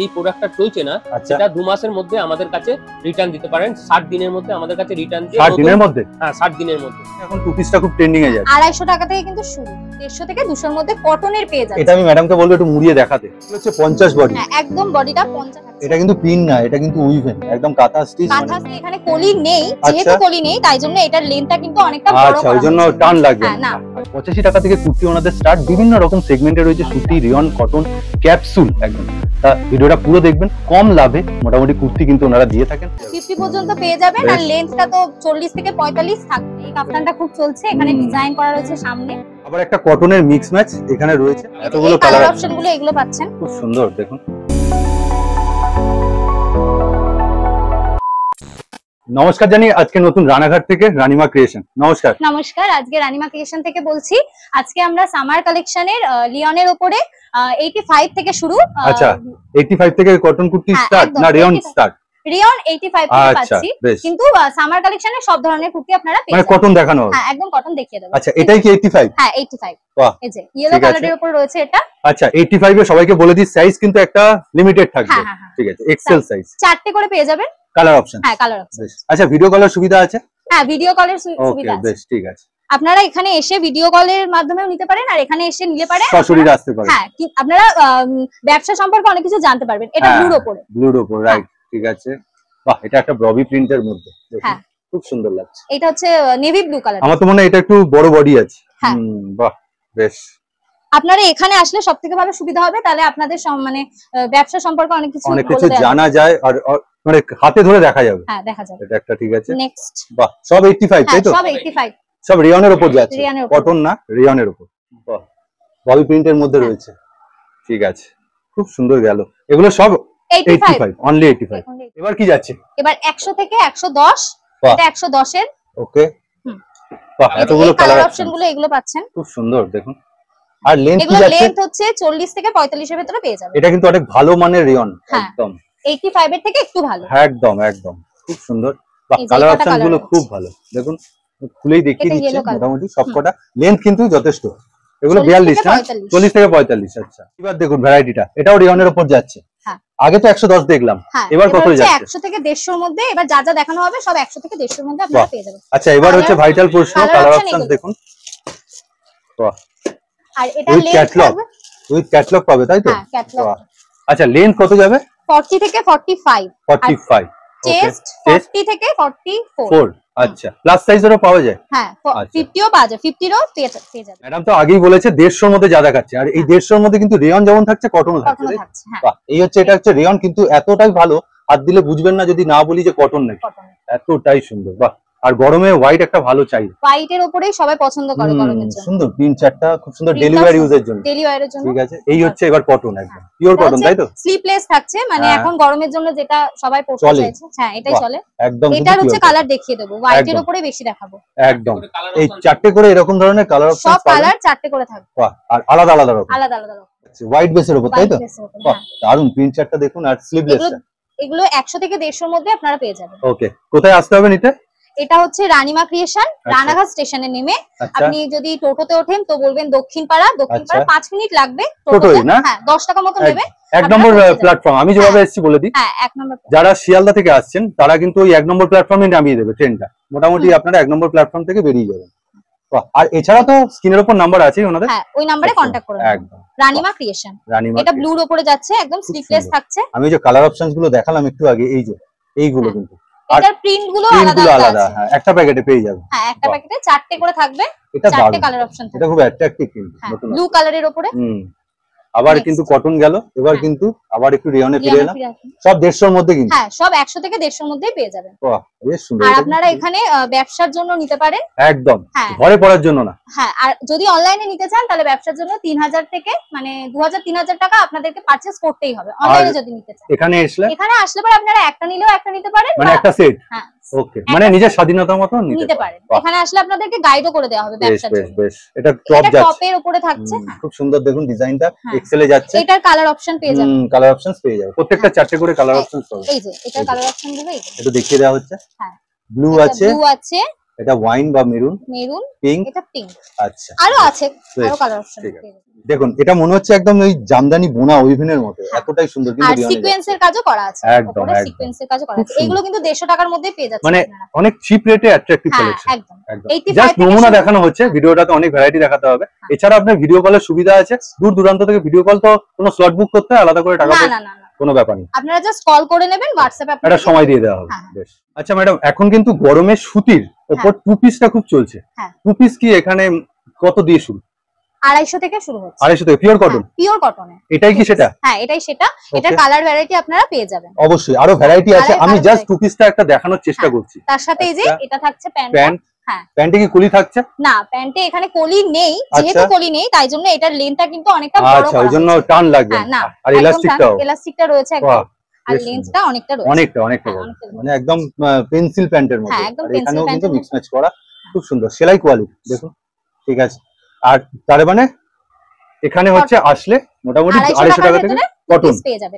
যে প্রোডাক্টটা চলছে না আচ্ছা। সেটা দু মাসের মধ্যে আমাদের কাছে রিটার্ন দিতে পারেন 60 দিনের মধ্যে আমাদের কাছে রিটার্ন দিয়ে 60 দিনের মধ্যে হ্যাঁ 60 দিনের মধ্যে এখন টু পিসটা খুব ট্রেন্ডিং এ যাচ্ছে 250 টাকা থেকে কিন্তু শুরু 150 থেকে 200 এর মধ্যে কটন এর পেয়ে যাচ্ছে এটা আমি ম্যাডামকে বলবো একটু মুড়িয়ে দেখাতে হচ্ছে 50 বডি হ্যাঁ একদম বডিটা 50 এটা কিন্তু পিন না এটা কিন্তু উইভেন একদম কাঁথা স্টিচ মানে কাঁথা স্টিচ এখানে কোলি নেই যেহেতু আচ্ছা। কোলি নেই তাই জন্য এটার লেন্থটা কিন্তু অনেকটা বড় আচ্ছা ওই জন্য টান লাগবে না 85 হ্যাঁ, টাকা থেকে কুর্তি ওনাদের স্টার্ট বিভিন্ন রকম সেগমেন্টে রয়েছে সুতি রিয়ন কটন ক্যাপসুল একদম তা ভিডিও বইটা পুরো দেখবেন কম লাভে মোটামুটি কুর্তি কিন্তু ওনারা দিয়ে থাকেন 50 পর্যন্ত পেয়ে যাবেন আর লেন্থটা তো 40 থেকে 45 থাকবে এই কাফতানটা খুব চলছে এখানে ডিজাইন করা রয়েছে সামনে আবার একটা কটনের মিক্স ম্যাচ এখানে রয়েছে এতগুলো কালার অপশনগুলো এগুলো পাচ্ছেন খুব সুন্দর দেখুন নমস্কার জানি আজকে নতুন রানাঘাট থেকে রানিমা ক্রিয়েশন নমস্কার নমস্কার আজকে রানিমা ক্রিয়েশন থেকে বলছি আজকে আমরা সামার কালেকশনের লিওনের ওপরে 85 থেকে শুরু আচ্ছা 85 থেকে কটন কুর্তি স্টার্ট হ্যাঁ, না রিয়ন স্টার্ট রিয়ন 85 টাকা পাচ্ছি কিন্তু সামার কালেকশনে সব ধরনের কুর্তি আপনারা পেয়ে কটন মানে দেখানো হ্যাঁ একদম কটন দেখিয়ে দেব আচ্ছা এটাই কি হ্যাঁ এই যে ইয়েলো কালারের রয়েছে এটা আচ্ছা 85 সবাইকে বলে দিই সাইজ কিন্তু একটা লিমিটেড থাকবে হ্যাঁ, হ্যাঁ, হ্যাঁ। ঠিক আছে এক্সএল সাইজ চারটে করে পেয়ে যাবেন কালার অপশন হ্যাঁ কালার অপশন আচ্ছা ভিডিও কলের সুবিধা আছে হ্যাঁ ভিডিও কলের সুবিধা আছে ঠিক আছে আপনারা এখানে এসে ভিডিও কলের মাধ্যমেও নিতে পারেন আর এখানে এসে নিতে পারেন সরাসরি আসতে পারেন হ্যাঁ আপনারা ব্যবসা সম্পর্কে অনেক কিছু জানতে পারবেন এটা ব্লুর উপরে ব্লুর উপরে রাইট ঠিক আছে বাহ এটা একটা ব্রবি প্রিন্টের মধ্যে হ্যাঁ। খুব সুন্দর লাগছে এটা হচ্ছে নেভি ব্লু কালার আমার তো মনে হয় এটা একটু বড় বডি আছে হ্যাঁ। হুম বাহ বেশ আপনারা এখানে আসলে সব থেকে ভালো সুবিধা হবে তাহলে আপনাদের মানে ব্যবসা সম্পর্কে অনেক কিছু অনেক কিছু জানা যায় আর মানে হাতে ধরে দেখা যাবে হ্যাঁ দেখা যাবে এটা একটা ঠিক আছে নেক্সট বাহ সব 85 হ্যাঁ, তাই তো সব 85 সব রিয়নের উপর যাচ্ছে কটন না রিয়নের উপর বাহ ববি প্রিন্টের মধ্যে রয়েছে ঠিক আছে খুব সুন্দর গেল এগুলো সব চল্লিশ এবার কি যাচ্ছে এবার থেকে পঁয়তাল্লিশ এটা ওকে কিন্তু রিয়ন হ্যাঁ। একদম এর থেকে একদম একদম খুব সুন্দর বাহ কালার অপশন গুলো খুব ভালো দেখুন খুলেই দেখিয়ে লেন্থ কিন্তু যথেষ্ট এগুলো 42 না হ্যাঁ? থেকে পঁয়তাল্লিশ আচ্ছা এবার দেখুন ভ্যারাইটিটা এটাও রিয়নের উপর যাচ্ছে হ্যাঁ। আগে তো একশো দশ দেখলাম হ্যাঁ, এবার কত একশো থেকে দেড়শোর মধ্যে এবার যা যা দেখানো হবে সব একশো থেকে দেড়শোর মধ্যে আচ্ছা এবার হচ্ছে ভাইটাল প্রশ্ন দেখুন হ্যাঁ, আচ্ছা লেন্থ কত যাবে ফর্টি থেকে forty five forty five chest 40 থেকে 44 আচ্ছা প্লাস সাইজেরও পাওয়া যায় হ্যাঁ আচ্ছা। পাওয়া যায় পেয়ে ম্যাডাম তো আগেই বলেছে 150 এর মধ্যে যা দেখাচ্ছে আর এই 150 হ্যাঁ। এর মধ্যে কিন্তু রেয়ন যেমন থাকছে কটনও থাকছে হ্যাঁ। বাহ এই হচ্ছে এটা হচ্ছে রেয়ন কিন্তু এতটাই ভালো আর দিলে বুঝবেন না যদি না বলি যে কটন নাকি এতটাই সুন্দর বাহ আর গরমে হোয়াইট একটা ভালো চাই হোয়াইট এর উপরেই সবাই পছন্দ করে গরমের জন্য সুন্দর তিন চারটা খুব সুন্দর ডেলিভারি ইউজের জন্য ডেলিভারি এর জন্য ঠিক আছে এই হচ্ছে এবার কটন একদম পিওর কটন তাই তো স্লিপলেস থাকছে মানে হ্যাঁ। এখন গরমের জন্য যেটা সবাই পড়তে চাইছে হ্যাঁ এটাই চলে একদম এটার হচ্ছে কালার দেখিয়ে দেবো হোয়াইট এর উপরে বেশি দেখাবো একদম এই চারটে করে এরকম ধরনের কালার অপশন সব কালার চারটে করে থাকবে আর আলাদা আলাদা রকম আলাদা আলাদা রকম হোয়াইট বেসের উপর তাই তো হ্যাঁ। দারুন তিন চারটা দেখুন আর স্লিভলেস এগুলো একশো থেকে দেড়শোর মধ্যে আপনারা পেয়ে যাবেন ওকে কোথায় আসতে হবে নিতে এটা হচ্ছে রানিমা ক্রিয়েশন আচ্ছা। রানাঘাট স্টেশনে নেমে আচ্ছা। আপনি যদি টোটোতে ওঠেন তো বলবেন দক্ষিণ পাড়া দক্ষিণ পাড়া আচ্ছা। পাঁচ মিনিট লাগবে হ্যাঁ দশ টাকা মতো নেবে এক নম্বর প্ল্যাটফর্ম আমি যেভাবে হ্যাঁ। এসেছি বলে দিই হ্যাঁ, যারা শিয়ালদা থেকে আসছেন তারা কিন্তু ওই এক নম্বর প্ল্যাটফর্মে নামিয়ে দেবে ট্রেনটা মোটামুটি আপনারা এক নম্বর প্ল্যাটফর্ম থেকে বেরিয়ে যাবেন আর এছাড়া তো স্ক্রিনের উপর নাম্বার আছে ওনাদের হ্যাঁ ওই নাম্বারে কন্টাক্ট করুন একদম রানিমা ক্রিয়েশন এটা ব্লুর উপরে যাচ্ছে একদম স্লিপলেস থাকছে আমি যে কালার অপশনস গুলো দেখালাম একটু আগে এই যে এইগুলো হ্যাঁ। কিন্তু এটার প্রিন্ট গুলো আলাদা আলাদা হ্যাঁ একটা প্যাকেটে পেয়ে যাবে হ্যাঁ একটা প্যাকেটে চারটে করে থাকবে এটা চারটে কালার অপশন এটা খুব অ্যাট্রাকটিভ কিন্তু ব্লু কালারের উপরে হুম আবার কিন্তু কটন গেল এবার হ্যাঁ। কিন্তু আবার একটু রিয়নে ফিরে এলাম সব দেড়শোর মধ্যে কিন্তু হ্যাঁ সব একশো থেকে দেড়শোর মধ্যে পেয়ে যাবেন আর আপনারা এখানে ব্যবসার জন্য নিতে পারেন একদম হ্যাঁ। ঘরে পড়ার জন্য না হ্যাঁ আর যদি অনলাইনে নিতে চান তাহলে ব্যবসার জন্য তিন হাজার থেকে মানে দু হাজার তিন হাজার টাকা আপনাদেরকে পারচেস করতেই হবে অনলাইনে যদি নিতে চান এখানে আসলে এখানে আসলে পরে আপনারা একটা নিলেও একটা নিতে পারেন মানে একটা সেট হ্যাঁ ওকে মানে নিজের স্বাধীনতা মতো নিতে পারেন এখানে আসলে আপনাদেরকে গাইডও করে দেওয়া হবে ব্যবসার জন্য বেশ এটা টপ যাচ্ছে টপের উপরে থাকছে হ্যাঁ। খুব সুন্দর দেখুন ডিজাইনটা হ্যাঁ। এক্সেলে যাচ্ছে এটার কালার অপশন পেয়ে যাবেন কালার অপশনস পেয়ে যাবেন প্রত্যেকটা হ্যাঁ। চারটে করে কালার অপশনস পাবেন এই যে এটা কালার অপশন গুলো এটা দেখিয়ে দেওয়া হচ্ছে হ্যাঁ ব্লু আছে ব্লু আছে এটা ওয়াইন বা মেরুন মেরুন পিঙ্ক এটা পিঙ্ক আচ্ছা আরো আছে আরো কালার দেখুন এটা মনে হচ্ছে একদম ওই জামদানি বোনা ওইভেনের মতো হ্যাঁ। এতটাই সুন্দর কিন্তু আর সিকোয়েন্সের কাজও করা আছে একদম সিকোয়েন্সের কাজও করা আছে এগুলো কিন্তু 150 টাকার মধ্যে পেয়ে যাচ্ছে মানে অনেক চিপ রেটে অ্যাট্রাকটিভ কালেকশন একদম জাস্ট নমুনা দেখানো হচ্ছে ভিডিওটাতে অনেক ভ্যারাইটি দেখাতে হবে হ্যাঁ। এছাড়া আপনার ভিডিও কলের সুবিধা আছে দূর দূরান্ত থেকে ভিডিও কল তো কোনো স্লট বুক করতে আলাদা করে টাকা না না না কোনো ব্যাপার নেই আপনারা জাস্ট কল করে নেবেন হোয়াটসঅ্যাপে আপনারা একটা সময় দিয়ে দেওয়া হবে হ্যাঁ। বেশ আচ্ছা ম্যাডাম এখন কিন্তু গরমে সুতির উপর টু পিসটা খুব চলছে টু হ্যাঁ। পিস কি এখানে কত দিয়ে শুরু আড়াইশো থেকে শুরু হচ্ছে আড়াইশো থেকে পিওর কটন পিওর কটনে এটাই কি সেটা হ্যাঁ এটাই সেটা এটা কালার ভ্যারাইটি আপনারা পেয়ে যাবেন অবশ্যই আরো ভ্যারাইটি আছে আমি জাস্ট টু পিসটা একটা দেখানোর চেষ্টা হ্যাঁ, করছি তার সাথে এই যে আচ্ছা। এটা থাকছে প্যান্ট হ্যাঁ। প্যান্টে কি থাকছে না প্যান্টে এখানে কলি নেই আচ্ছা। যেহেতু কলি নেই তাই জন্য এটার লেন্থটা কিন্তু অনেকটা বড় আচ্ছা ওই জন্য টান লাগবে হ্যাঁ, আর ইলাস্টিকটাও ইলাস্টিকটা রয়েছে একদম আর লেন্সটা অনেকটা রয়েছে অনেকটা অনেকটা হ্যাঁ, মানে একদম পেন্সিল প্যান্টের মতো এখানেও কিন্তু মিক্স ম্যাচ করা খুব সুন্দর সেলাই কোয়ালিটি দেখো ঠিক আছে আর তার মানে এখানে হচ্ছে আসলে মোটামুটি টাকা থেকে কটন পেয়ে যাবে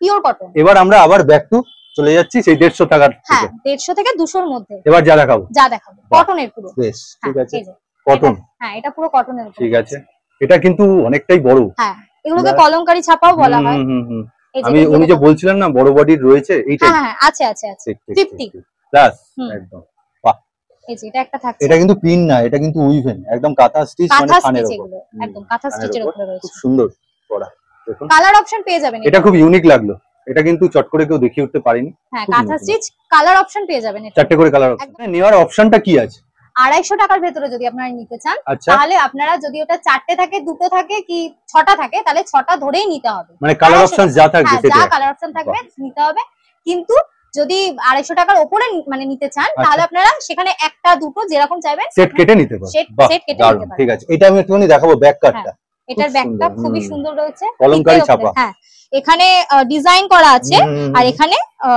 পিওর কটন এবার আমরা আবার ব্যাক টু চলে যাচ্ছি সেই দেড়শো টাকার হ্যাঁ, দেড়শো থেকে দুশোর মধ্যে এবার যা দেখাবো যা দেখাবো কটনের পুরো বেশ হ্যাঁ, ঠিক আছে কটন হ্যাঁ এটা পুরো কটনের ঠিক আছে এটা কিন্তু অনেকটাই বড় হ্যাঁ এগুলোকে কলমকারী ছাপাও বলা হয় আমি উনি যে বলছিলেন না বড় বডির রয়েছে এইটা হ্যাঁ হ্যাঁ আছে আছে আছে 50 প্লাস একদম এই যে এটা একটা থাকছে এটা কিন্তু পিন না এটা কিন্তু উইভেন একদম কাঁথা স্টিচ মানে কানের উপর একদম কাঁথা স্টিচের উপরে রয়েছে খুব সুন্দর করা কালার অপশন পেয়ে যাবেন এটা খুব ইউনিক লাগলো এটা কিন্তু চট করে কেউ দেখিয়ে উঠতে পারেনি হ্যাঁ কাঁথা স্টিচ কালার অপশন পেয়ে যাবেন চারটি করে কালার হ্যাঁ, অপশন নেওয়ার অপশনটা কি আছে আড়াইশো টাকার ভেতরে যদি আপনারা নিতে চান আচ্ছা। তাহলে আপনারা যদি ওটা চারটে থাকে দুটো থাকে কি ছটা থাকে তাহলে ছটা ধরেই নিতে হবে মানে কালার অপশন যা থাকবে হ্যাঁ, যা কালার অপশন থাকবে নিতে হবে কিন্তু যদি আড়াইশো টাকার ওপরে মানে নিতে চান আচ্ছা। তাহলে আপনারা সেখানে একটা দুটো যেরকম চাইবেন সেট কেটে নিতে পারবেন সেট কেটে নিতে পারবেন ঠিক আছে এটা আমি একটুখানি দেখাবো ব্যাক কাটটা এটার ব্যাকটা খুবই সুন্দর রয়েছে কলমকারী ছাপা হ্যাঁ এখানে ডিজাইন করা আছে আর এখানে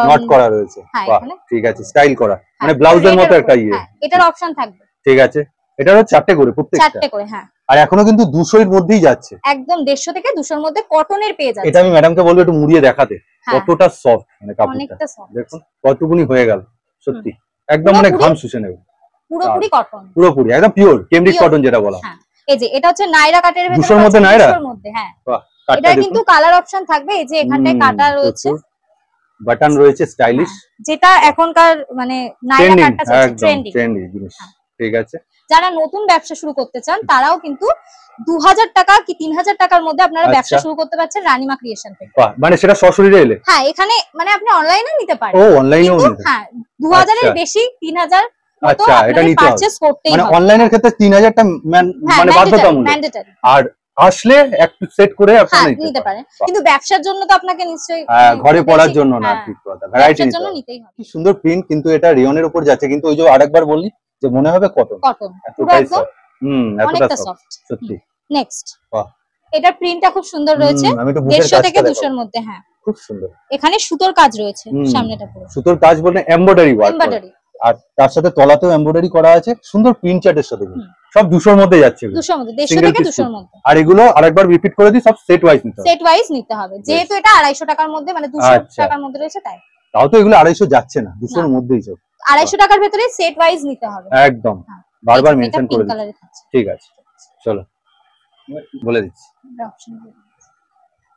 নট করা রয়েছে হ্যাঁ, ঠিক আছে স্টাইল করা হ্যাঁ, মানে ব্লাউজের মতো একটা ইয়ে হ্যাঁ, এটার অপশন থাকবে ঠিক আছে এটারও চারটে করে প্রত্যেকটা চারটে করে হ্যাঁ আর এখনো কিন্তু এর মধ্যেই যাচ্ছে একদম দেড়শো থেকে এর মধ্যে কটন এর পেয়ে যাচ্ছে এটা আমি ম্যাডামকে বলবো একটু মুড়িয়ে দেখাতে কতটা সফট মানে কাপড়টা দেখুন কতগুনি হয়ে গেল সত্যি একদম মানে ঘাম শুষে নেবে পুরোপুরি কটন পুরোপুরি একদম পিওর কেমব্রিজ কটন যেটা বলা হয় এই যে এটা হচ্ছে নাইরা কাটের মধ্যে নাইরা মধ্যে হ্যাঁ এটা কিন্তু কালার অপশন থাকবে এই যে এখানে কাটা রয়েছে বাটন রয়েছে স্টাইলিশ হ্যাঁ, যেটা এখনকার মানে নাইরা কাটটা জিনিস হ্যাঁ। ঠিক আছে যারা নতুন ব্যবসা শুরু করতে চান তারাও কিন্তু দু হাজার টাকা কি তিন হাজার টাকার মধ্যে আপনারা আচ্ছা। ব্যবসা শুরু করতে পারছেন রানিমা ক্রিয়েশন থেকে মানে সেটা সশরীরে এলে হ্যাঁ এখানে মানে আপনি অনলাইনে নিতে পারেন ও হ্যাঁ দু হাজারের আচ্ছা। বেশি তিন হাজার আচ্ছা এটা নিতে হবে মানে ক্ষেত্রে 3000 টা হ্যাঁ, মানে বাধ্যতামূলক আর আসলে একটু সেট করে আপনি হ্যাঁ, নিতে পারেন কিন্তু ব্যবসার জন্য তো আপনাকে নিশ্চয়ই হ্যাঁ, ঘরে পড়ার জন্য না ঠিক কথা ভ্যারাইটি নিতেই হবে কি সুন্দর প্রিন্ট কিন্তু এটা রিয়নের উপর যাচ্ছে কিন্তু ওই যে আরেকবার বললি যে মনে হবে কত সফট হুম এতটা সফট সত্যি নেক্সট বাহ এটা প্রিন্টটা খুব সুন্দর রয়েছে 150 থেকে 200 এর মধ্যে হ্যাঁ খুব সুন্দর এখানে সুতোর কাজ রয়েছে সামনেটা পুরো সুতোর কাজ বলতে এমব্রয়ডারি ওয়ার্ক এমব্রয়ডারি আর তার সাথে তলাতেও এমব্রয়ডারি করা আছে সুন্দর প্রিন্ট চার্টের সাথে সব দুশোর মধ্যে যাচ্ছে আর এগুলো আরেকবার রিপিট করে দিই সব সেট ওয়াইজ নিতে সেট ওয়াইজ নিতে হবে যেহেতু এটা আড়াইশো টাকার মধ্যে মানে দুশো আচ্ছা। টাকার মধ্যে রয়েছে তাই তাও তো এগুলো আড়াইশো যাচ্ছে না দুশোর মধ্যেই সব আড়াইশো টাকার ভেতরে সেট ওয়াইজ নিতে হবে একদম হ্যাঁ। বারবার মেনশন করে ঠিক আছে চলো বলে দিচ্ছি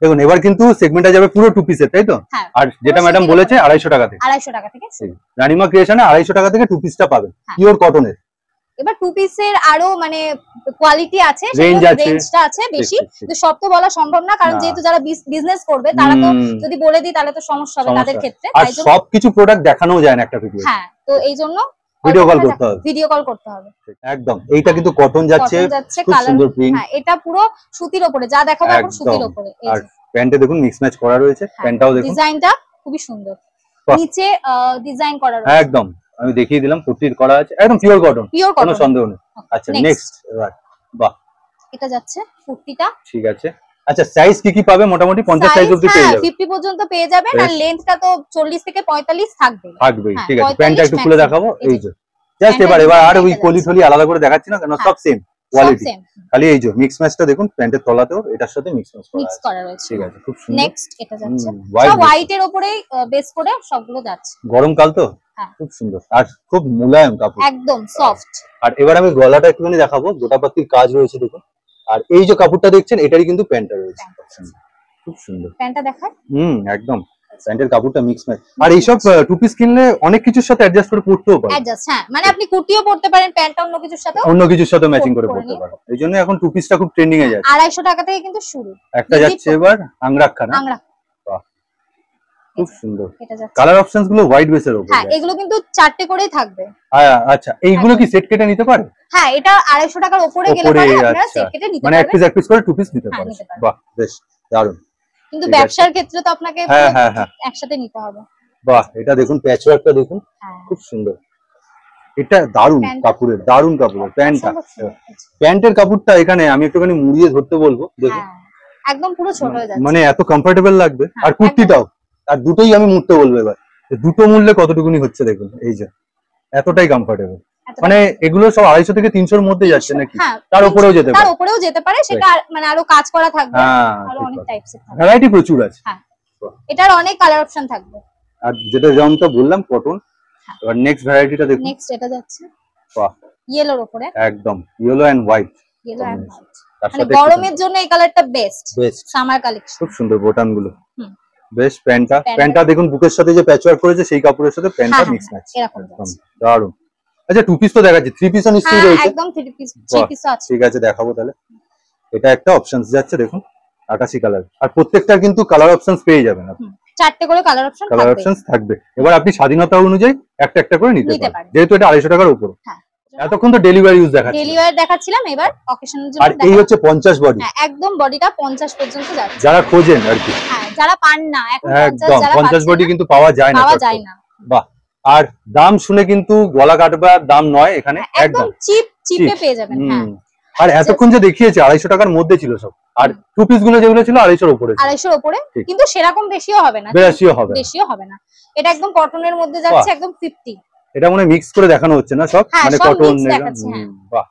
দেখুন এবার কিন্তু সেগমেন্টটা যাবে পুরো টু পিসের তাই তো হ্যাঁ, আর যেটা ম্যাডাম বলেছে আড়াইশো টাকা থেকে আড়াইশো টাকা থেকে রানিমা ক্রিয়েশনে আড়াইশো টাকা থেকে টু পিসটা পাবে পিওর হ্যাঁ। কটনের এবার টু পিসের আরো মানে কোয়ালিটি আছে রেঞ্জটা আছে বেশি তো সব তো বলা সম্ভব না কারণ যেহেতু যারা বিজনেস করবে তারা তো যদি বলে দিই তাহলে তো সমস্যা হবে তাদের ক্ষেত্রে আর সবকিছু প্রোডাক্ট দেখানো যায় না একটা ভিডিও হ্যাঁ তো এই জন্য ভিডিও কল করতে হবে ভিডিও কল করতে হবে একদম এইটা কিন্তু কটন যাচ্ছে খুব সুন্দর প্রিন্ট হ্যাঁ এটা পুরো সুতির উপরে যা দেখাবো এখন সুতির উপরে আর প্যান্টে দেখুন মিক্স ম্যাচ করা রয়েছে হ্যাঁ, প্যান্টটাও দেখুন ডিজাইনটা খুবই সুন্দর নিচে ডিজাইন করা রয়েছে একদম আমি দেখিয়ে দিলাম কুর্তির করা আছে একদম পিওর কটন কোনো সন্দেহ নেই হ্যাঁ, আচ্ছা নেক্সট বাহ এটা যাচ্ছে কুর্তিটা ঠিক আছে আচ্ছা সাইজ কি কি পাবে মোটামুটি 50 সাইজ অবধি হ্যাঁ, পেয়ে যাবে 50 পর্যন্ত পেয়ে যাবেন আর লেন্থটা তো 40 থেকে 45 থাকবে থাকবে হ্যাঁ, ঠিক আছে প্যান্টটা একটু খুলে দেখাবো এই যে জাস্ট এবারে এবার আর ওই কলি থলি আলাদা করে দেখাচ্ছি না কেন হ্যাঁ, সব সেম কোয়ালিটি খালি এই যে মিক্স ম্যাচটা দেখুন প্যান্টের তলাতেও এটার সাথে মিক্স ম্যাচ করা আছে ঠিক আছে খুব সুন্দর নেক্সট এটা যাচ্ছে সব হোয়াইট এর উপরে বেস করে সবগুলো যাচ্ছে গরমকাল তো খুব সুন্দর আর খুব মোলায়েম কাপড় একদম সফট আর এবার আমি গলাটা একটুখানি দেখাবো গোটা পাতির কাজ রয়েছে দেখুন আর এই যে কাপড়টা দেখছেন এটারই কিন্তু প্যান্টটা রয়েছে খুব সুন্দর প্যান্টটা দেখায় হুম একদম প্যান্টের কাপড়টা মিক্স ম্যাচ আর এইসব টু পিস কিনলে অনেক কিছুর সাথে অ্যাডজাস্ট করে পড়তেও পারেন অ্যাডজাস্ট হ্যাঁ মানে আপনি কুর্তিও পড়তে পারেন প্যান্টটা অন্য কিছুর সাথে অন্য কিছুর সাথে ম্যাচিং করে পড়তে পারেন এই জন্য এখন টু পিসটা খুব ট্রেন্ডিং এ যাচ্ছে 250 টাকা থেকে কিন্তু শুরু একটা যাচ্ছে এবার আংরাক্ষা না খুব সুন্দর কালার অপশনস গুলো হোয়াইট বেসের উপর হ্যাঁ এগুলো কিন্তু চারটে করেই থাকবে হ্যাঁ, আচ্ছা এইগুলো কি সেট কেটে নিতে পারে হ্যাঁ এটা 250 টাকার উপরে গেলে পারে আপনারা সেট আচ্ছা। কেটে নিতে মানে এক পিস এক পিস করে টু পিস নিতে হ্যাঁ, পারে বাহ বেশ দারুণ কিন্তু ব্যবসার ক্ষেত্রে তো আপনাকে হ্যাঁ, একসাথে নিতে হবে বাহ এটা দেখুন প্যাচওয়ার্কটা দেখুন খুব সুন্দর এটা দারুণ কাপড়ের দারুণ কাপড় আচ্ছা, প্যান্টটা প্যান্টের কাপড়টা এখানে আমি একটুখানি মুড়িয়ে ধরতে বলবো দেখুন একদম পুরো ছোট হয়ে যাচ্ছে মানে এত কমফোর্টেবল লাগবে আর কুর্তিটাও আর দুটোই আমি মুহূর্তে বলবো এবার দুটো মূল্যে কতটুকুনি হচ্ছে দেখুন এই যে এতটাই কমফোর্টেবল মানে এগুলো সব আড়াইশো থেকে তিনশোর মধ্যে যাচ্ছে নাকি হ্যাঁ, তার উপরেও যেতে পারে তার উপরেও যেতে পারে সেটা মানে আরো কাজ করা থাকবে হ্যাঁ, আরো অনেক টাইপস ভ্যারাইটি প্রচুর আছে হ্যাঁ, এটার অনেক কালার অপশন থাকবে আর যেটা তো বললাম কটন এবার নেক্সট ভ্যারাইটিটা দেখুন নেক্সট এটা যাচ্ছে বাহ ইয়েলোর উপরে একদম yellow and white yellow and white মানে গরমের জন্য এই কালারটা বেস্ট বেস্ট সামার কালেকশন খুব সুন্দর বোতামগুলো হুম বেশ প্যান্টটা প্যান্টটা দেখুন বুকের সাথে যে প্যাচওয়ার্ক করেছে সেই কাপড়ের সাথে প্যান্টটা মিক্স ম্যাচ হ্যাঁ, একদম দারুন আচ্ছা টু পিস তো দেখাচ্ছি থ্রি পিসও নিশ্চয়ই হ্যাঁ, রয়েছে একদম থ্রি পিস থ্রি পিস আছে ঠিক আছে দেখাবো তাহলে এটা একটা অপশনস যাচ্ছে দেখুন আটাশি কালার আর প্রত্যেকটা কিন্তু কালার অপশনস পেয়ে যাবেন আপনি চারটে করে কালার অপশন কালার অপশনস থাকবে এবার আপনি স্বাধীনতা অনুযায়ী একটা একটা করে নিতে পারেন যেহেতু এটা আড়াইশো টাকার উপর হ্যাঁ। এতক্ষণ তো ডেলিভারি ইউজ দেখাচ্ছি ডেলিভারি দেখাচ্ছিলাম এবার অকেশনের জন্য আর এই হচ্ছে 50 বডি একদম বডিটা 50 পর্যন্ত যাচ্ছে যারা খোঁজেন আর কি যারা পান না একদম পঞ্চাশ বটি কিন্তু পাওয়া যায় না পাওয়া যায় না বাহ আর দাম শুনে কিন্তু গলা কাটবার দাম নয় এখানে হ্যাঁ, একদম চিপ চিপে পেয়ে যাবেন হ্যাঁ। আর এতক্ষণ যে দেখিয়েছে আড়াইশো টাকার মধ্যে ছিল সব আর টু পিস গুলো যেগুলো ছিল আড়াইশোর উপরে আড়াইশোর উপরে কিন্তু সেরকম বেশিও হবে না বেশিও হবে বেশিও হবে না এটা একদম কটনের মধ্যে যাচ্ছে একদম ফিফটি এটা মনে মিক্স করে দেখানো হচ্ছে না সব হ্যাঁ, মানে কটন বাহ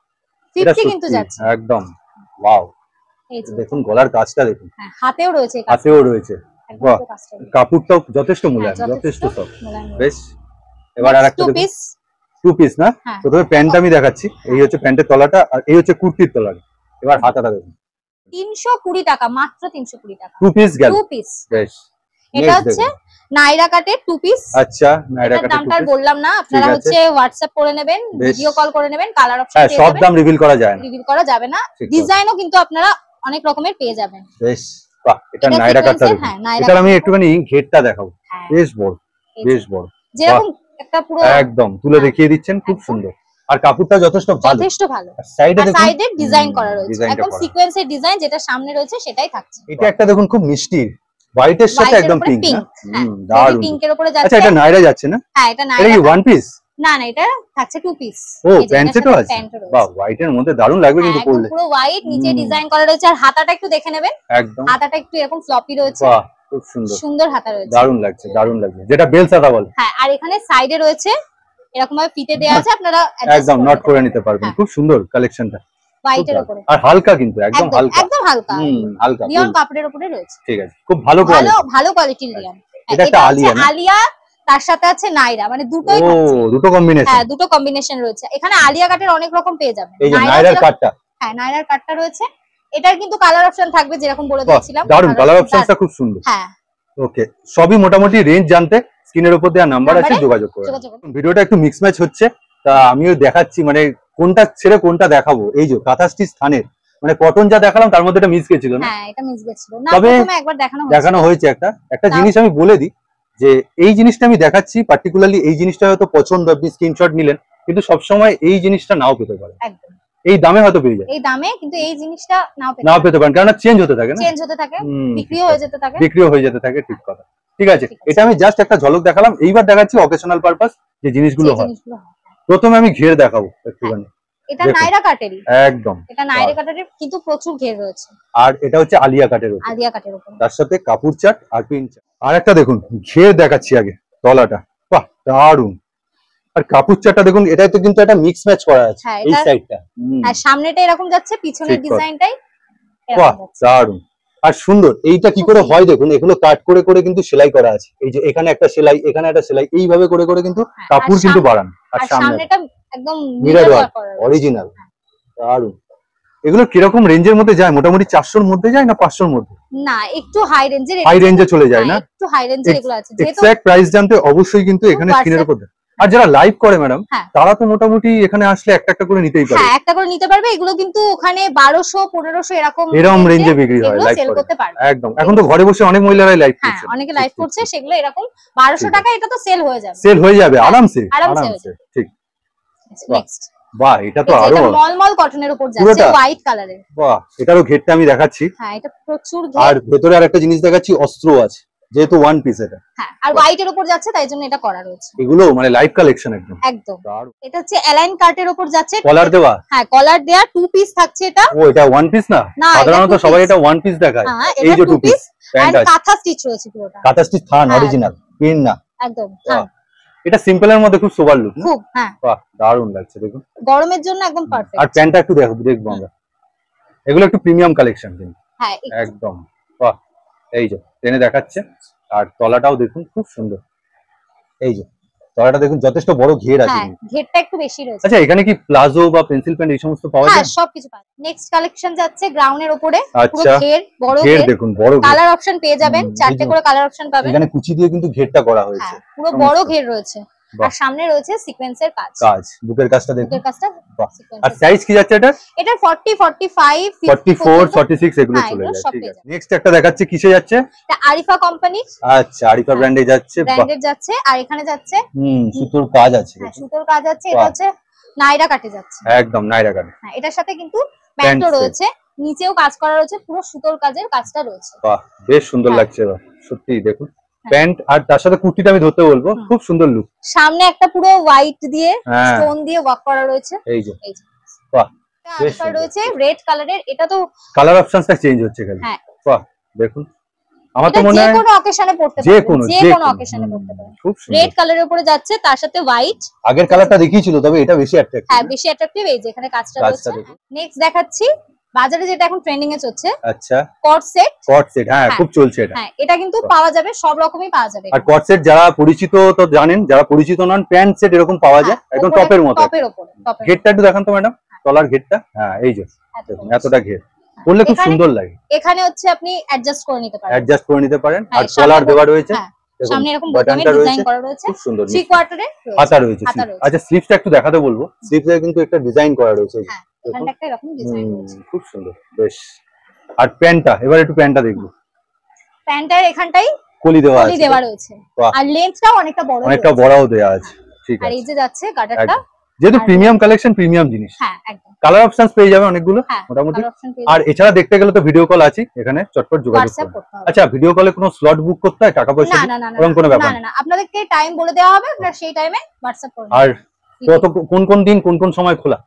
ফিফটি কিন্তু যাচ্ছে একদম ওয়াও দেখুন গলার কাজটা দেখুন হ্যাঁ, হাতেও রয়েছে হাতেও রয়েছে কাপড়টাও যথেষ্ট মূল্যায়ন হ্যাঁ, যথেষ্ট সব বেশ এবার আর একটা টু পিস না হ্যাঁ। প্রথমে প্যান্ট আমি দেখাচ্ছি এই হচ্ছে প্যান্টের তলাটা আর এই হচ্ছে কুর্তির তলাটা এবার হাতাটা দেখুন তিনশো কুড়ি টাকা মাত্র তিনশো কুড়ি টাকা পিস বেশ এটা হচ্ছে নাইরা টু পিস আচ্ছা বললাম না হচ্ছে হোয়াটসঅ্যাপ করে নেবেন ভিডিও কল করে নেবেন কালার সব দাম রিভিল করা যায় না রিভিল করা যাবে না ডিজাইনও কিন্তু আপনারা অনেক রকমের পেয়ে যাবেন বেশ বাহ এটা নাইরা কাটটা হ্যাঁ এটা আমি একটুখানি ঘেরটা দেখাবো হ্যাঁ। বেশ বড় বেশ বড় যেরকম একটা পুরো একদম তুলে হ্যাঁ। দেখিয়ে দিচ্ছেন খুব সুন্দর আর কাপড়টা যথেষ্ট ভালো যথেষ্ট ভালো সাইডে দেখুন সাইডে ডিজাইন করা রয়েছে একদম সিকোয়েন্সের ডিজাইন যেটা সামনে রয়েছে সেটাই থাকছে এটা একটা দেখুন খুব মিষ্টি হোয়াইটের সাথে একদম পিঙ্ক হ্যাঁ, হুম দারুণ পিঙ্কের উপরে যাচ্ছে আচ্ছা এটা নাইরা যাচ্ছে না হ্যাঁ এটা নাইরা এটা কি ওয়ান পিস না না এটা থাকছে টু পিস ও আছে বাহ হোয়াইট এর মধ্যে দারুন লাগবে কিন্তু হ্যাঁ, পরলে পুরো হোয়াইট নিচে ডিজাইন করা রয়েছে আর হাতাটা একটু দেখে নেবেন একদম হাতাটা একটু এরকম ফ্লপি রয়েছে বাহ খুব সুন্দর সুন্দর হাতা রয়েছে লাগছে দারুন লাগছে যেটা বেল সাদা বলে হ্যাঁ আর এখানে সাইডে রয়েছে এরকম ভাবে ফিতে দেয়া আছে আপনারা একদম নট করে নিতে পারবেন হ্যাঁ। খুব সুন্দর কালেকশনটা আর হালকা কিন্তু একদম হালকা হালকা হুম হালকা কাপড়ের রয়েছে ঠিক আছে খুব ভালো কোয়ালিটি ভালো হ্যাঁ, আলিয়া আলিয়া তার সাথে আছে নাইরা মানে দুটোই ও দুটো কম্বিনেশন হ্যাঁ দুটো কম্বিনেশন রয়েছে এখানে আলিয়া কাটের অনেক রকম পেয়ে যাবেন এই যে নাইরার কাটটা হ্যাঁ নাইরার কাটটা রয়েছে এটার কিন্তু কালার অপশন থাকবে যেরকম বলে দিয়েছিলাম দারুন কালার অপশনটা খুব সুন্দর হ্যাঁ ওকে সবই মোটামুটি রেঞ্জ জানতে স্ক্রিনের উপর দেয়া নাম্বার আছে যোগাযোগ করুন ভিডিওটা একটু মিক্স ম্যাচ হচ্ছে তা আমিও দেখাচ্ছি মানে কোনটা ছেড়ে কোনটা দেখাবো এই যে কাথাস্টি স্থানের মানে কটন যা দেখালাম তার মধ্যে এটা মিস গেছিল না হ্যাঁ এটা মিস গেছিল না তবে একবার দেখানো হয়েছে একটা একটা জিনিস আমি বলে দিই যে এই জিনিসটা আমি দেখাচ্ছি পার্টিকুলারলি এই জিনিসটা হয়তো পছন্দ আপনি স্ক্রিনশট নিলেন কিন্তু সবসময় এই জিনিসটা নাও পেতে পারে এই দামে হয়তো পেয়ে যায় এই দামে কিন্তু এই জিনিসটা নাও পেতে নাও পেতে পারেন কারণ চেঞ্জ হতে থাকে না চেঞ্জ হতে থাকে বিক্রিও হয়ে যেতে থাকে বিক্রিও হয়ে যেতে থাকে ঠিক কথা ঠিক আছে এটা আমি জাস্ট একটা ঝলক দেখালাম এইবার দেখাচ্ছি অকেশনাল পারপাস যে জিনিসগুলো হয় প্রথমে আমি ঘের দেখাবো একটুখানি এটা নাইরা একদম এটা নাইরা কিন্তু প্রচুর ঘের রয়েছে আর এটা হচ্ছে আলিয়া কাটের উপর আলিয়া কাটের উপর তার সাথে কাপুর চাট আর পিন চাট আর একটা দেখুন ঘের দেখাচ্ছি আগে তলাটা বাহ দারুন আর কাপুর চাটটা দেখুন এটাই তো কিন্তু একটা মিক্স ম্যাচ করা আছে হ্যাঁ, এই সাইডটা আর সামনেটা এরকম যাচ্ছে পিছনের ডিজাইনটাই বাহ দারুন আর সুন্দর এইটা কি করে হয় দেখুন এগুলো কাট করে করে কিন্তু সেলাই করা আছে এই যে এখানে একটা সেলাই এখানে একটা সেলাই এইভাবে করে করে কিন্তু হ্যাঁ, কাপড় কিন্তু বাড়ান আর সামনে ওয়ার্ক অরিজিনাল দারুন এগুলো কিরকম রেঞ্জের মধ্যে যায় মোটামুটি চারশোর মধ্যে যায় না পাঁচশোর মধ্যে না একটু হাই রেঞ্জে চলে যায় হ্যাঁ, না একটু হাই রেঞ্জের এগুলো আছে প্রাইস জানতে অবশ্যই কিন্তু এখানে স্ক্রিনের উপর আর যারা লাইভ করে ম্যাডাম তারা তো মোটামুটি এখানে আসলে একটা একটা করে নিতেই পারে হ্যাঁ একটা করে নিতে পারবে এগুলো কিন্তু ওখানে 1200 1500 এরকম এরকম রেঞ্জে বিক্রি হয় লাইভ সেল করতে পারবে একদম এখন তো ঘরে বসে অনেক মহিলারাই লাইভ হ্যাঁ, করছে অনেকে লাইভ করছে সেগুলো এরকম 1200 টাকা এটা তো সেল হয়ে যাবে সেল হয়ে যাবে হ্যাঁ, আরামসে আরামসে ঠিক নেক্সট বাহ এটা তো আরো মলমল কটনের উপর যাচ্ছে হোয়াইট কালারে বাহ এটারও ঘেরটা আমি দেখাচ্ছি হ্যাঁ এটা প্রচুর ঘের আর ভেতরে আরেকটা জিনিস দেখাচ্ছি অস্ত্র আছে যেহেতু ওয়ান পিস এটা হ্যাঁ, আর আর এর উপর যাচ্ছে তাই জন্য এটা করা রয়েছে এগুলো মানে লাইভ কালেকশন একদম একদম এটা হচ্ছে অ্যালাইন কার্টের উপর যাচ্ছে কলার দেওয়া হ্যাঁ কলার দেয়া টু পিস থাকছে এটা ও এটা ওয়ান পিস না সাধারণত সবাই এটা ওয়ান পিস দেখায় হ্যাঁ, এই যে two piece and kantha stitch রয়েছে পুরোটা কাঁথা স্টিচ থান অরিজিনাল পিন না একদম হ্যাঁ এটা সিম্পল এর মধ্যে খুব সোবার লুক খুব হ্যাঁ বাহ দারুণ লাগছে দেখুন গরমের জন্য একদম পারফেক্ট আর প্যান্টটা একটু দেখো দেখবো আমরা এগুলো একটু প্রিমিয়াম কালেকশন কিন্তু হ্যাঁ একদম বাহ এই যে ট্রেনে দেখাচ্ছে আর তলাটাও দেখুন খুব সুন্দর এই যে তলাটা দেখুন যথেষ্ট বড় ঘের আছে হ্যাঁ ঘেরটা একটু বেশি রয়েছে আচ্ছা এখানে কি প্লাজো বা পেন্সিল প্যান্ট এই সমস্ত পাওয়া হ্যাঁ, যায় হ্যাঁ সবকিছু পাওয়া যায় নেক্সট কালেকশন যাচ্ছে গ্রাউন্ডের উপরে পুরো আচ্ছা, ঘের বড় ঘের দেখুন বড় কালার অপশন পেয়ে যাবেন চারটে করে কালার অপশন পাবেন এখানে কুচি দিয়ে কিন্তু ঘেরটা করা হয়েছে হ্যাঁ, পুরো বড় ঘের রয়েছে আর সামনে রয়েছে সিকোয়েন্সের কাজ কাজ বুকের কাজটা দেখুন বুকের কাজটা আর সাইজ কি যাচ্ছে এটা এটা 40 45 44 46 এগুলো চলে হ্যাঁ, যাচ্ছে নেক্সট একটা দেখাচ্ছি কিসে যাচ্ছে এটা আরিফা কোম্পানি আচ্ছা আরিফা ব্র্যান্ডে যাচ্ছে ব্র্যান্ডে যাচ্ছে আর এখানে যাচ্ছে হুম সুতোর কাজ আছে হ্যাঁ, সুতোর কাজ আছে এটা হচ্ছে নাইরা কাটে যাচ্ছে একদম নাইরা কাটে হ্যাঁ এটার সাথে কিন্তু প্যান্টও রয়েছে নিচেও কাজ করা রয়েছে পুরো সুতোর কাজের কাজটা রয়েছে বাহ বেশ সুন্দর হ্যাঁ। লাগছে সত্যি দেখুন হ্যাঁ। প্যান্ট আর তার সাথে কুর্তিটা আমি ধরতে বলবো খুব সুন্দর লুক সামনে একটা পুরো হোয়াইট দিয়ে স্টোন হ্যাঁ। দিয়ে ওয়ার্ক করা রয়েছে এই যে বাহ রয়েছে রেড কালারের এটা তো কালার অপশনসটা চেঞ্জ হচ্ছে খালি হ্যাঁ বাহ দেখুন আমার তো মনে হয় যে কোনো অকেশনে পড়তে পারে যে কোনো যে কোনো অকেশনে পড়তে পারে খুব সুন্দর রেড কালারের উপরে যাচ্ছে তার সাথে হোয়াইট আগের কালারটা দেখিয়েছিল তবে এটা বেশি অ্যাট্রাকটিভ হ্যাঁ বেশি অ্যাট্রাকটিভ এই যে এখানে কাজটা রয়েছে নেক্সট দেখাচ্ছি বাজারে যেটা এখন ট্রেন্ডিং এ চলছে আচ্ছা কট সেট কট সেট হ্যাঁ খুব চলছে এটা হ্যাঁ এটা কিন্তু পাওয়া যাবে সব রকমই পাওয়া যাবে আর কট সেট যারা পরিচিত তো জানেন যারা পরিচিত নন প্যান্ট সেট এরকম পাওয়া যায় হ্যাঁ, একদম টপের মতো টপের উপরে ঘেরটা একটু দেখান তো ম্যাডাম হ্যাঁ। তলার ঘেরটা হ্যাঁ এই যে হ্যাঁ, এতটা ঘের করলে খুব সুন্দর লাগে এখানে হচ্ছে আপনি অ্যাডজাস্ট করে নিতে পারেন অ্যাডজাস্ট করে নিতে পারেন আর কলার দেওয়া রয়েছে সামনে এরকম করা রয়েছে খুব সুন্দর থ্রি কোয়ার্টারে হাতা রয়েছে আচ্ছা স্লিভসটা একটু দেখাতে বলবো স্লিভসে কিন্তু একটা ডিজাইন করা রয়েছে হ্যাঁ খুব সুন্দর বেশ আর প্যান্টটা এবার একটু প্যান্টটা দেখবো এখানটাই কলি দেওয়া আছে দেওয়া রয়েছে আর লেন্থটাও অনেকটা বড় অনেকটা বড়ও দেওয়া আছে ঠিক আছে আর এই যে যাচ্ছে যেহেতু প্রিমিয়াম কালেকশন প্রিমিয়াম জিনিস হ্যাঁ, কালার পেয়ে যাবে অনেকগুলো হ্যাঁ, মোটামুটি আর এছাড়া দেখতে গেলে তো ভিডিও কল আছে এখানে চটপট যোগাযোগ আচ্ছা ভিডিও কলে কোনো স্লট বুক করতে হয় টাকা পয়সা এরকম কোনো ব্যাপার না না আপনাদেরকে টাইম বলে দেওয়া হবে আপনারা সেই টাইমে হোয়াটসঅ্যাপ করুন আর কত কোন কোন দিন কোন কোন সময় খোলা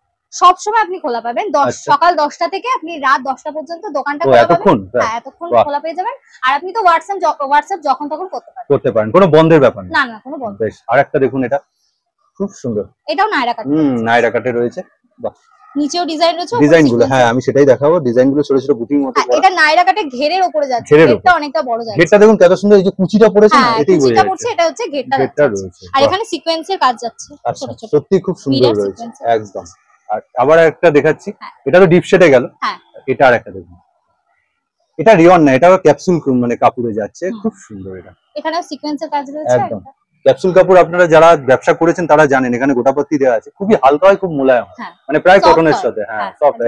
সবসময় আপনি খোলা পাবেন আচ্ছা। সকাল দশটা থেকে আপনি রাত দশটা পর্যন্ত দোকানটা খোলা হ্যাঁ, এতক্ষণ খোলা পেয়ে যাবেন আর আপনি তো হোয়াটসঅ্যাপ হোয়াটসঅ্যাপ যখন তখন করতে পারেন করতে পারেন কোনো বন্ধের ব্যাপার না না কোনো বন্ধ বেশ আর একটা দেখুন এটা খুব সুন্দর এটাও নায়রা কাটে হুম নায়রা কাটে রয়েছে বাহ নিচেও ডিজাইন রয়েছে ডিজাইন গুলো হ্যাঁ আমি সেটাই দেখাবো ডিজাইন গুলো ছোট ছোট হ্যাঁ, এটা নাইরা কাটে ঘেরের যাচ্ছে অনেকটা বড় দেখুন সুন্দর কুচিটা পড়েছে হ্যাঁ, পড়ছে এটা হচ্ছে ঘেরটা রয়েছে আর এখানে কাজ যাচ্ছে আচ্ছা, সত্যি খুব সুন্দর রয়েছে একদম আর আবার একটা দেখাচ্ছি হ্যাঁ। এটা তো ডিপ শেটে গেল হ্যাঁ। এটা আর একটা দেখুন এটা রিয়ন না এটা ক্যাপসুল মানে কাপড়ে যাচ্ছে খুব সুন্দর এটা এখানে সিকোয়েন্সের কাজ রয়েছে একদম ক্যাপসুল কাপড় আপনারা যারা ব্যবসা করেছেন তারা জানেন এখানে গোটাপত্তি দেওয়া আছে খুবই হালকা হয় খুব মোলায়ম হ্যাঁ। মানে প্রায় কটনের সাথে হ্যাঁ সফট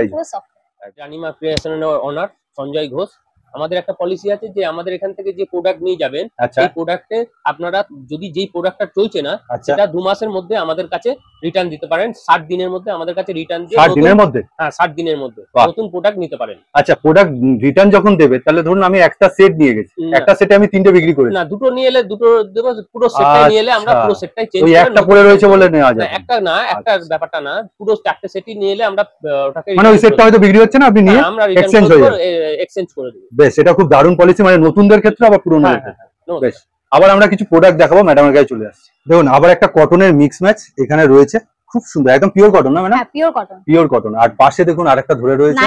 রানিমা ক্রিয়েশনের ওনার সঞ্জয় ঘোষ আমাদের একটা পলিসি আছে যে আমাদের এখান থেকে যে প্রোডাক্ট নিয়ে যাবেন সেই আচ্ছা। প্রোডাক্টে আপনারা যদি যেই প্রোডাক্টটা চলছে না আচ্ছা। সেটা দু মাসের মধ্যে আমাদের কাছে রিটার্ন দিতে পারেন ষাট দিনের মধ্যে আমাদের কাছে রিটার্ন দিয়ে ষাট দিনের মধ্যে হ্যাঁ ষাট দিনের মধ্যে নতুন প্রোডাক্ট নিতে পারেন আচ্ছা প্রোডাক্ট রিটার্ন যখন দেবে তাহলে ধরুন আমি একটা সেট নিয়ে গেছি একটা সেটে আমি তিনটে বিক্রি করি না দুটো নিয়ে এলে দুটো দেবো পুরো সেটটা নিয়ে এলে আমরা আচ্ছা। পুরো সেটটাই চেঞ্জ করে একটা পড়ে রয়েছে বলে নেওয়া যায় একটা না একটা ব্যাপারটা না পুরো চারটে সেটই নিয়ে এলে আমরা ওটাকে মানে ওই সেটটা হয়তো বিক্রি হচ্ছে না আপনি হ্যাঁ, নিয়ে এক্সচেঞ্জ হয়ে যাবে এক্সচেঞ্জ করে দেব বেশ এটা খুব দারুণ পলিসি মানে নতুনদের ক্ষেত্রে আবার পুরনো হ্যাঁ, হ্যাঁ, হ্যাঁ, বেশ আবার আমরা কিছু প্রোডাক্ট দেখাবো ম্যাডামের কাছে চলে আসছি দেখুন আবার একটা কটনের মিক্স ম্যাচ এখানে রয়েছে খুব সুন্দর একদম পিওর কটন না পিওর কটন আর পাশে দেখুন ধরে রয়েছে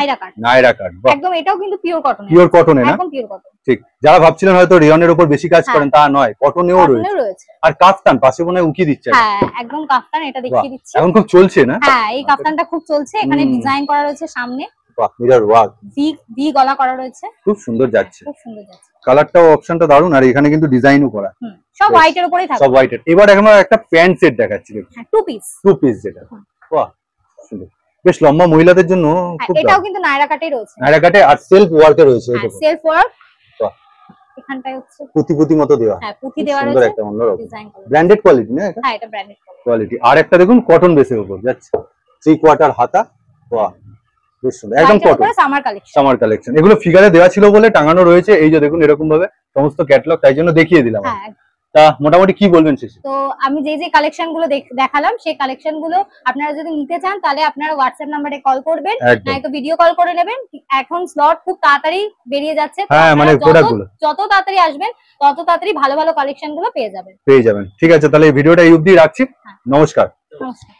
নাইরা কাট একদম এটাও কিন্তু পিওর কটন পিওর কটনে না পিওর কটন ঠিক যারা ভাবছিলেন হয়তো রিয়নের উপর বেশি কাজ করেন তা নয় কটনেও রয়েছে আর কাফতান পাশে মনে উকি দিচ্ছে হ্যাঁ একদম কাফতান এটা দেখিয়ে দিচ্ছি এখন খুব চলছে না হ্যাঁ এই কাফতানটা খুব চলছে এখানে ডিজাইন করা রয়েছে সামনে এবার একটা প্যান্ট সেট বেশ লম্বা মহিলাদের জন্য হ্যাঁ, আর সেলফ রয়েছে হ্যাঁ, মতো দেওয়া হ্যাঁ, সুন্দর একটা ব্র্যান্ডেড কোয়ালিটি কোয়ালিটি আর একটা দেখুন কটন বেসের উপর যাচ্ছে থ্রি কোয়ার্টার হাতা বেশ কালেকশন এগুলো ফিগারে দেওয়া ছিল বলে টাঙানো রয়েছে এই যে দেখুন এরকম ভাবে সমস্ত তাই জন্য দেখিয়ে দিলাম হ্যাঁ, তা মোটামুটি কি বলবেন তো আমি যে কালেকশন গুলো দেখালাম সেই কালেকশন গুলো আপনারা যদি নিতে চান তাহলে আপনারা হোয়াটসঅ্যাপ নাম্বারে কল করবেন ভিডিও কল করে নেবেন এখন স্লট খুব তাড়াতাড়ি বেরিয়ে যাচ্ছে হ্যাঁ, মানে যত তাড়াতাড়ি আসবেন তত তাড়াতাড়ি ভালো ভালো কালেকশন গুলো পেয়ে যাবেন পেয়ে যাবেন ঠিক আছে তাহলে এই ভিডিওটা এই অবধি রাখছি হ্যাঁ। নমস্কার নমস্কার